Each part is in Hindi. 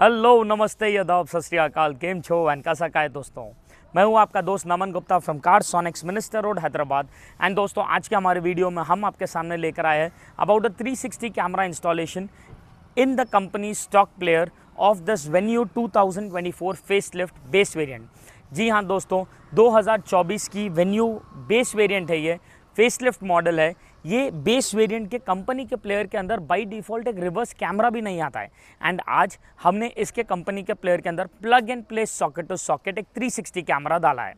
हेलो नमस्ते यदाव सत श्रीकाल केम छो एंड कैसा का है दोस्तों मैं हूं आपका दोस्त Naman Gupta from car sonics minister road Hyderabad and दोस्तों आज के हमारे वीडियो में हम आपके सामने लेकर आए हैं about a 360 camera installation in the company stock player of this venue 2024 lift base variant जी हाँ दोस्तों दो की वेन्यू बेस वेरियंट है ये फेसलिफ्ट मॉडल है ये बेस वेरिएंट के कंपनी के प्लेयर के अंदर बाय डिफ़ॉल्ट एक रिवर्स कैमरा भी नहीं आता है एंड आज हमने इसके कंपनी के प्लेयर के अंदर plug and play socket to socket एक 360 कैमरा डाला है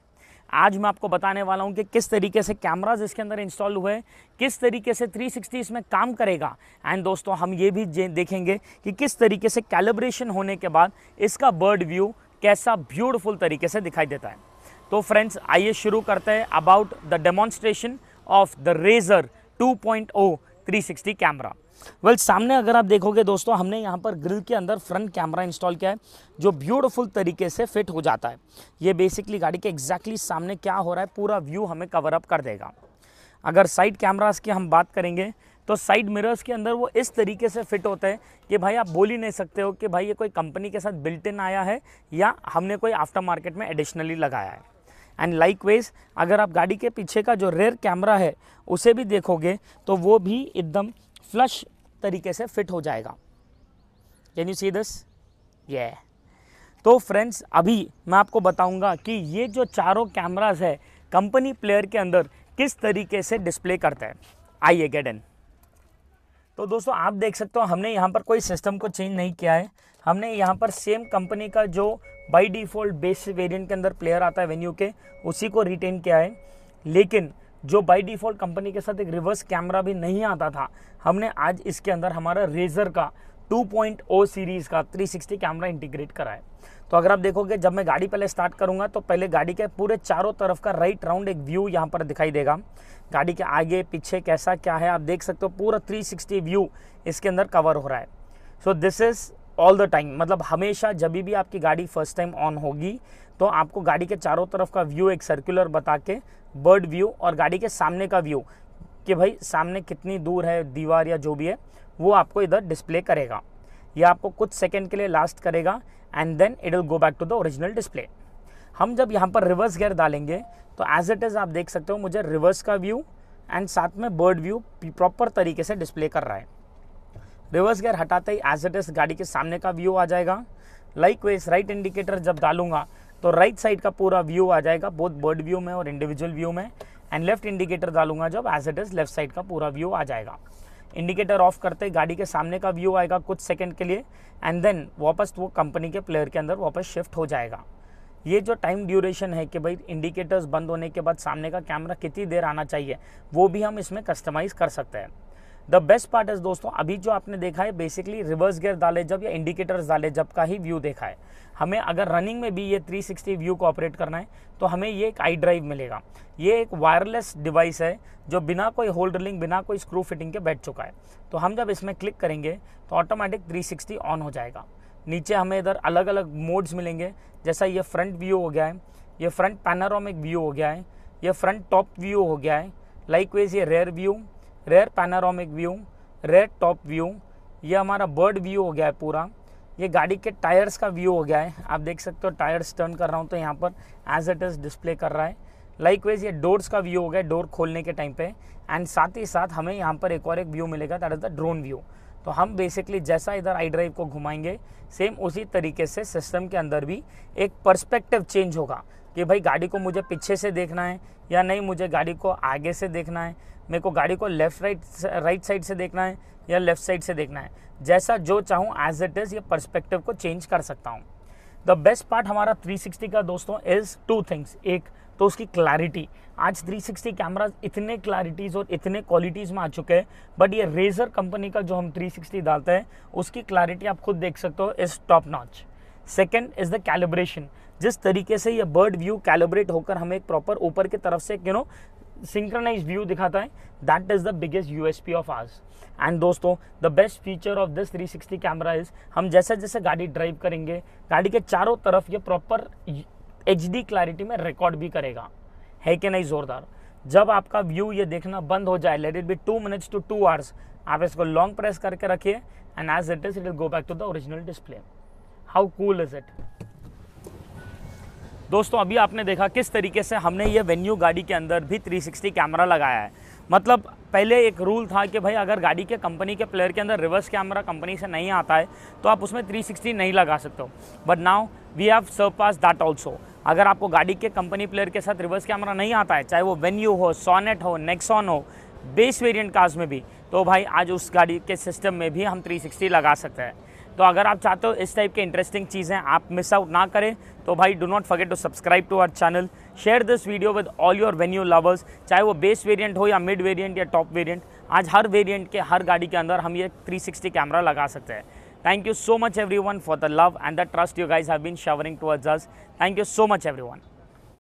आज मैं आपको बताने वाला हूँ कि किस तरीके से कैमराज इसके अंदर इंस्टॉल हुए किस तरीके से 360 इसमें काम करेगा एंड दोस्तों हम ये भी देखेंगे कि किस तरीके से कैलिब्रेशन होने के बाद इसका बर्ड व्यू कैसा ब्यूटिफुल तरीके से दिखाई देता है तो फ्रेंड्स आइए शुरू करते हैं about the demonstration of the razor 2.0 360 camera well well, सामने अगर आप देखोगे दोस्तों हमने यहाँ पर ग्रिल के अंदर फ्रंट कैमरा इंस्टॉल किया है जो ब्यूटीफुल तरीके से फिट हो जाता है ये बेसिकली गाड़ी के एग्जैक्टली exactly सामने क्या हो रहा है पूरा व्यू हमें कवर अप कर देगा अगर साइड कैमरास की हम बात करेंगे तो साइड मिरर्स के अंदर वो इस तरीके से फिट होते हैं कि भाई आप बोल ही नहीं सकते हो कि भाई ये कोई कंपनी के साथ बिल्ट इन आया है या हमने कोई आफ्टर मार्केट में एडिशनली लगाया है एंड लाइक वेज अगर आप गाड़ी के पीछे का जो रेयर कैमरा है उसे भी देखोगे तो वो भी एकदम फ्लश तरीके से फिट हो जाएगा कैन यू सी दिस ये तो फ्रेंड्स अभी मैं आपको बताऊंगा कि ये जो चारों कैमराज है कंपनी प्लेयर के अंदर किस तरीके से डिस्प्ले करता है आइए गेडन तो दोस्तों आप देख सकते हो हमने यहाँ पर कोई सिस्टम को चेंज नहीं किया है हमने यहाँ पर सेम कंपनी का जो बाई डिफ़ॉल्ट बेस वेरिएंट के अंदर प्लेयर आता है वेन्यू के उसी को रिटेन किया है लेकिन जो बाई डिफ़ॉल्ट कंपनी के साथ एक रिवर्स कैमरा भी नहीं आता था हमने आज इसके अंदर हमारा रेजर का 2.0 सीरीज़ का 360 कैमरा इंटीग्रेट करा है तो अगर आप देखोगे जब मैं गाड़ी पहले स्टार्ट करूंगा तो पहले गाड़ी के पूरे चारों तरफ का राइट राउंड एक व्यू यहाँ पर दिखाई देगा गाड़ी के आगे पीछे कैसा क्या है आप देख सकते हो पूरा 360 व्यू इसके अंदर कवर हो रहा है so this is all the time मतलब हमेशा जब भी आपकी गाड़ी फर्स्ट टाइम ऑन होगी तो आपको गाड़ी के चारों तरफ का व्यू एक सर्कुलर बता के बर्ड व्यू और गाड़ी के सामने का व्यू कि भाई सामने कितनी दूर है दीवार या जो भी है वो आपको इधर डिस्प्ले करेगा ये आपको कुछ सेकेंड के लिए लास्ट करेगा and then it will go back to the original display हम जब यहाँ पर रिवर्स गेयर डालेंगे तो एज इट इज़ आप देख सकते हो मुझे रिवर्स का व्यू एंड साथ में बर्ड व्यू प्रॉपर तरीके से डिस्प्ले कर रहा है रिवर्स गेयर हटाते ही एज इट इज़ गाड़ी के सामने का व्यू आ जाएगा लाइक वेज राइट इंडिकेटर जब डालूंगा तो राइट right साइड का पूरा व्यू आ जाएगा बोथ बर्ड व्यू में और इंडिविजुअल व्यू में एंड लेफ्ट इंडिकेटर डालूंगा जब as it is left side का पूरा व्यू आ जाएगा इंडिकेटर ऑफ करते ही गाड़ी के सामने का व्यू आएगा कुछ सेकेंड के लिए एंड देन वापस वो कंपनी के प्लेयर के अंदर वापस शिफ्ट हो जाएगा ये जो टाइम ड्यूरेशन है कि भाई इंडिकेटर्स बंद होने के बाद सामने का कैमरा कितनी देर आना चाहिए वो भी हम इसमें कस्टमाइज़ कर सकते हैं द बेस्ट पार्ट इज दोस्तों अभी जो आपने देखा है बेसिकली रिवर्स गियर डाले जब या इंडिकेटर्स डाले जब का ही व्यू देखा है हमें अगर रनिंग में भी ये 360 व्यू को ऑपरेट करना है तो हमें ये एक आई ड्राइव मिलेगा ये एक वायरलेस डिवाइस है जो बिना कोई होल्डर लिंक बिना कोई स्क्रू फिटिंग के बैठ चुका है तो हम जब इसमें क्लिक करेंगे तो ऑटोमेटिक 360 ऑन हो जाएगा नीचे हमें इधर अलग अलग मोड्स मिलेंगे जैसा ये फ्रंट व्यू हो गया है ये फ्रंट पैनारोमिक व्यू हो गया है ये फ्रंट टॉप व्यू हो गया है लाइक ये rear view rear panoramic view rear top view ये हमारा बर्ड व्यू हो गया है पूरा ये गाड़ी के टायर्स का व्यू हो गया है आप देख सकते हो टायर्स टर्न कर रहा हूँ तो यहाँ पर एज इट इज़ डिस्प्ले कर रहा है लाइकवेज ये डोर्स का व्यू हो गया डोर खोलने के टाइम पे एंड साथ ही साथ हमें यहाँ पर एक और एक व्यू मिलेगा that is the drone view तो हम बेसिकली जैसा इधर आई ड्राइव को घुमाएंगे सेम उसी तरीके से सिस्टम के अंदर भी एक परस्पेक्टिव चेंज होगा कि भाई गाड़ी को मुझे पीछे से देखना है या नहीं मुझे गाड़ी को आगे से देखना है मेरे को गाड़ी को लेफ्ट राइट राइट साइड से देखना है या लेफ्ट साइड से देखना है जैसा जो चाहूँ एज इट इज़ ये परस्पेक्टिव को चेंज कर सकता हूँ द बेस्ट पार्ट हमारा 360 का दोस्तों इज़ टू थिंग्स एक तो उसकी क्लैरिटी आज 360 कैमराज इतने क्लैरिटीज़ और इतने क्वालिटीज़ में आ चुके हैं बट ये रेजर कंपनी का जो हम 360 डालते हैं उसकी क्लैरिटी आप खुद देख सकते हो is top notch second is the calibration जिस तरीके से ये बर्ड व्यू कैलिब्रेट होकर हमें एक प्रॉपर ऊपर की तरफ से यू नो सिंक्रनाइज व्यू दिखाता है that is the biggest U S P of ours and दोस्तों the best feature of this 360 camera is हम जैसे जैसे गाड़ी ड्राइव करेंगे गाड़ी के चारों तरफ ये प्रॉपर एच डी क्लैरिटी में रिकॉर्ड भी करेगा है कि नहीं ज़ोरदार जब आपका व्यू ये देखना बंद हो जाए let it be two minutes to two hours आप इसको लॉन्ग प्रेस करके रखिए and as it is it will go back to the original display how cool is it दोस्तों अभी आपने देखा किस तरीके से हमने ये वेन्यू गाड़ी के अंदर भी 360 कैमरा लगाया है मतलब पहले एक रूल था कि भाई अगर गाड़ी के कंपनी के प्लेयर के अंदर रिवर्स कैमरा कंपनी से नहीं आता है तो आप उसमें 360 नहीं लगा सकते हो but now we have pass that also अगर आपको गाड़ी के कंपनी प्लेयर के साथ रिवर्स कैमरा नहीं आता है चाहे वो वेन्यू हो सोनेट हो नेक्सॉन हो बेस वेरियंट कार्स में भी तो भाई आज उस गाड़ी के सिस्टम में भी हम थ्री लगा सकते हैं तो अगर आप चाहते हो इस टाइप के इंटरेस्टिंग चीज़ें आप मिस आउट ना करें तो भाई do not forget to subscribe to our channel share this video with all your venue lovers चाहे वो बेस वेरिएंट हो या मिड वेरिएंट या टॉप वेरिएंट आज हर वेरिएंट के हर गाड़ी के अंदर हम ये 360 कैमरा लगा सकते हैं thank you so much one for the love and the trust you guys have been showering to us thank you so much one